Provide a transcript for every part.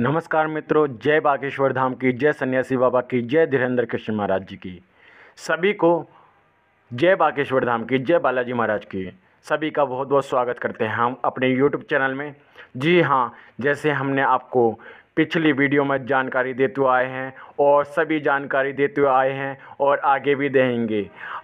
नमस्कार मित्रों जय बागेश्वर धाम की जय सन्यासी बाबा की जय धीरेन्द्र कृष्ण महाराज जी की सभी को जय बागेश्वर धाम की जय बालाजी महाराज की सभी का बहुत बहुत स्वागत करते हैं हम अपने यूट्यूब चैनल में जी हाँ जैसे हमने आपको पिछली वीडियो में जानकारी देते हुए आए हैं और सभी जानकारी देते हुए आए हैं और आगे भी देंगे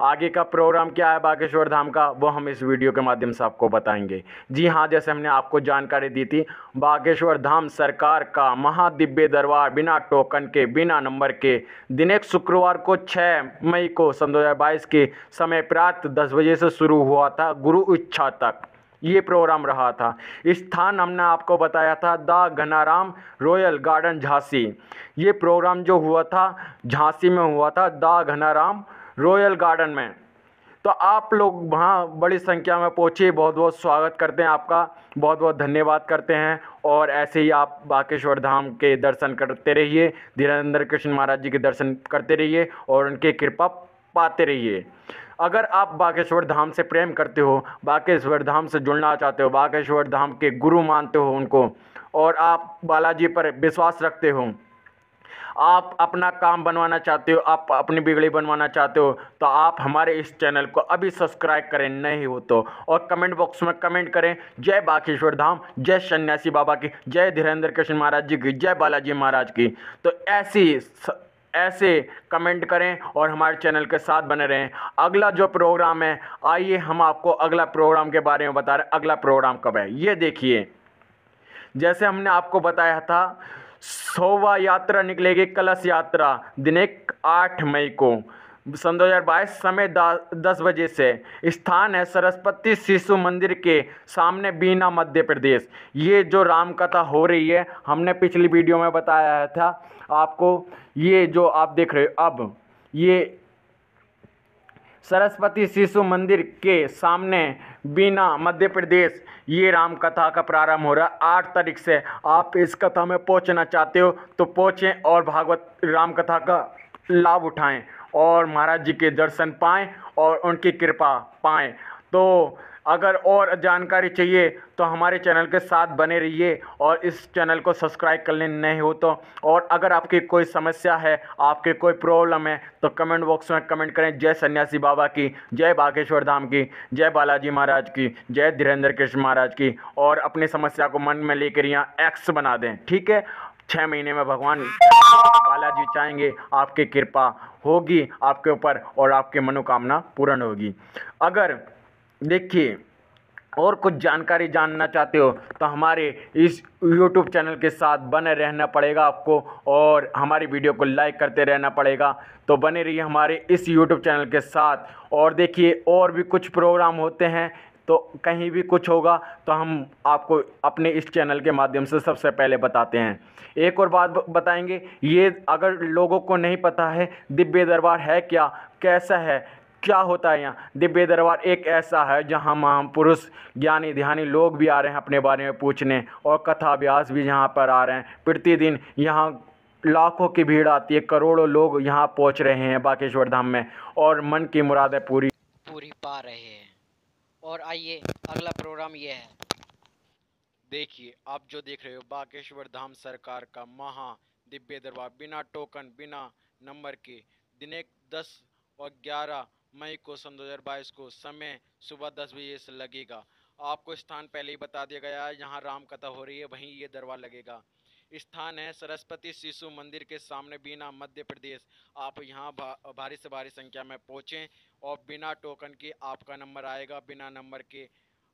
आगे का प्रोग्राम क्या है बागेश्वर धाम का वो हम इस वीडियो के माध्यम से आपको बताएंगे जी हाँ जैसे हमने आपको जानकारी दी थी बागेश्वर धाम सरकार का महादिव्य दरबार बिना टोकन के बिना नंबर के दिन एक शुक्रवार को छः मई को सन दो के समय प्रात दस बजे से शुरू हुआ था गुरु इच्छा तक ये प्रोग्राम रहा था स्थान हमने आपको बताया था the Ghanaram Royal Garden Jhansi ये प्रोग्राम जो हुआ था झांसी में हुआ था द घनाराम रॉयल गार्डन में तो आप लोग वहाँ बड़ी संख्या में पहुँचे बहुत बहुत स्वागत करते हैं आपका बहुत बहुत धन्यवाद करते हैं और ऐसे ही आप बागेश्वर धाम के दर्शन करते रहिए धीरेन्द्र कृष्ण महाराज जी के दर्शन करते रहिए और उनकी कृपा पाते रहिए अगर आप बागेश्वर धाम से प्रेम करते हो बागेश्वर धाम से जुड़ना चाहते हो बागेश्वर धाम के गुरु मानते हो उनको और आप बालाजी पर विश्वास रखते हो आप अपना काम बनवाना चाहते हो आप अपनी बिगड़ी बनवाना चाहते हो तो आप हमारे इस चैनल को अभी सब्सक्राइब करें नहीं हो तो और कमेंट बॉक्स में कमेंट करें जय बाकेश्वर धाम जय सन्यासी बाबा की जय धीरेन्द्र कृष्ण महाराज जी की जय बालाजी महाराज की तो ऐसी स... ऐसे कमेंट करें और हमारे चैनल के साथ बने रहें अगला जो प्रोग्राम है आइए हम आपको अगला प्रोग्राम के बारे में बता रहे हैं अगला प्रोग्राम कब है ये देखिए जैसे हमने आपको बताया था सोवा यात्रा निकलेगी कलश यात्रा दिनेक आठ मई को सन बाईस समय दस बजे से स्थान है सरस्वती शिशु मंदिर के सामने बीना मध्य प्रदेश ये जो रामकथा हो रही है हमने पिछली वीडियो में बताया था आपको ये जो आप देख रहे हो अब ये सरस्वती शिशु मंदिर के सामने बिना मध्य प्रदेश ये राम कथा का प्रारंभ हो रहा है आठ तारीख से आप इस कथा में पहुंचना चाहते हो तो पहुंचें और भागवत राम कथा का लाभ उठाएं और महाराज जी के दर्शन पाएँ और उनकी कृपा पाएँ तो अगर और जानकारी चाहिए तो हमारे चैनल के साथ बने रहिए और इस चैनल को सब्सक्राइब कर नहीं हो तो और अगर आपकी कोई समस्या है आपके कोई प्रॉब्लम है तो कमेंट बॉक्स में कमेंट करें जय सन्यासी बाबा की जय बागेश्वर धाम की जय बालाजी महाराज की जय धीरेन्द्र कृष्ण महाराज की और अपनी समस्या को मन में लेकर यहाँ एक्स बना दें ठीक है छः महीने में भगवान बालाजी चाहेंगे आपकी कृपा होगी आपके ऊपर और आपकी मनोकामना पूर्ण होगी अगर देखिए और कुछ जानकारी जानना चाहते हो तो हमारे इस यूट्यूब चैनल के साथ बने रहना पड़ेगा आपको और हमारी वीडियो को लाइक करते रहना पड़ेगा तो बने रहिए हमारे इस यूट्यूब चैनल के साथ और देखिए और भी कुछ प्रोग्राम होते हैं तो कहीं भी कुछ होगा तो हम आपको अपने इस चैनल के माध्यम से सबसे पहले बताते हैं एक और बात बताएंगे ये अगर लोगों को नहीं पता है दिव्य दरबार है क्या कैसा है क्या होता है यहाँ दिव्य दरबार एक ऐसा है जहाँ महापुरुष ज्ञानी ध्यानी लोग भी आ रहे हैं अपने बारे में पूछने और कथा अभ्यास भी यहाँ पर आ रहे हैं प्रतिदिन यहाँ लाखों की भीड़ आती है करोड़ों लोग यहाँ पहुँच रहे हैं बागेश्वर धाम में और मन की मुरादें पूरी पूरी पा रहे हैं और आइए अगला प्रोग्राम ये है देखिए आप जो देख रहे हो बागेश्वर धाम सरकार का महा दिव्य दरबार बिना टोकन बिना नंबर के दिने दस और ग्यारह मई को सन दो को समय सुबह दस बजे से लगेगा आपको स्थान पहले ही बता दिया गया है जहाँ रामकथा हो रही है वहीं ये दरबार लगेगा स्थान है सरस्वती शिशु मंदिर के सामने बिना मध्य प्रदेश आप यहाँ भा, भारी से भारी संख्या में पहुँचें और बिना टोकन के आपका नंबर आएगा बिना नंबर के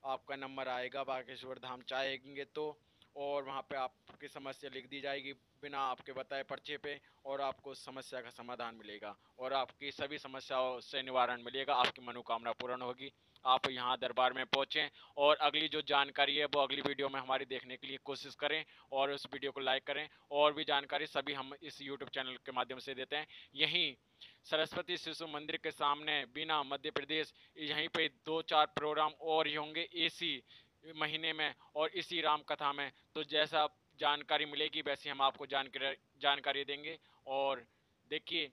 आपका नंबर आएगा बागेश्वर धाम चाहेंगे तो और वहाँ पे आपकी समस्या लिख दी जाएगी बिना आपके बताए पर्चे पे और आपको समस्या का समाधान मिलेगा और आपकी सभी समस्याओं से निवारण मिलेगा आपकी मनोकामना पूर्ण होगी आप यहाँ दरबार में पहुँचें और अगली जो जानकारी है वो अगली वीडियो में हमारी देखने के लिए कोशिश करें और उस वीडियो को लाइक करें और भी जानकारी सभी हम इस यूट्यूब चैनल के माध्यम से देते हैं यहीं सरस्वती शिशु मंदिर के सामने बिना मध्य प्रदेश यहीं पर दो चार प्रोग्राम और ही होंगे इसी महीने में और इसी राम कथा में तो जैसा जानकारी मिलेगी वैसे हम आपको जानकारी जानकारी देंगे और देखिए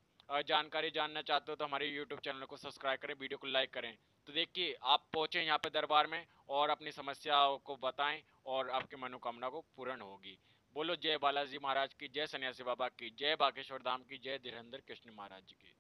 जानकारी जानना चाहते हो तो हमारे यूट्यूब चैनल को सब्सक्राइब करें वीडियो को लाइक करें तो देखिए आप पहुँचें यहाँ पर दरबार में और अपनी समस्याओं को बताएं और आपकी मनोकामना को पूर्ण होगी बोलो जय बालाजी महाराज की जय सन्यासी बाबा की जय बागेश्वर धाम की जय धीरेन्द्र कृष्ण महाराज जी की